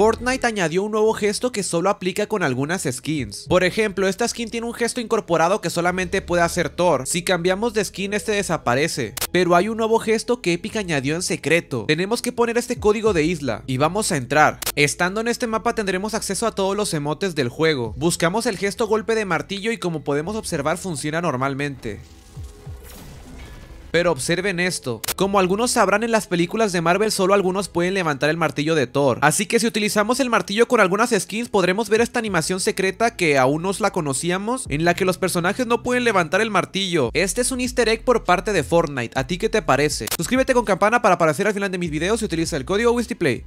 Fortnite añadió un nuevo gesto que solo aplica con algunas skins. Por ejemplo, esta skin tiene un gesto incorporado que solamente puede hacer Thor. Si cambiamos de skin este desaparece. Pero hay un nuevo gesto que Epic añadió en secreto. Tenemos que poner este código de isla y vamos a entrar. Estando en este mapa tendremos acceso a todos los emotes del juego. Buscamos el gesto golpe de martillo y como podemos observar funciona normalmente. Pero observen esto, como algunos sabrán en las películas de Marvel solo algunos pueden levantar el martillo de Thor, así que si utilizamos el martillo con algunas skins podremos ver esta animación secreta que aún no la conocíamos, en la que los personajes no pueden levantar el martillo. Este es un easter egg por parte de Fortnite, ¿a ti qué te parece? Suscríbete con campana para aparecer al final de mis videos y utiliza el código WistyPlay.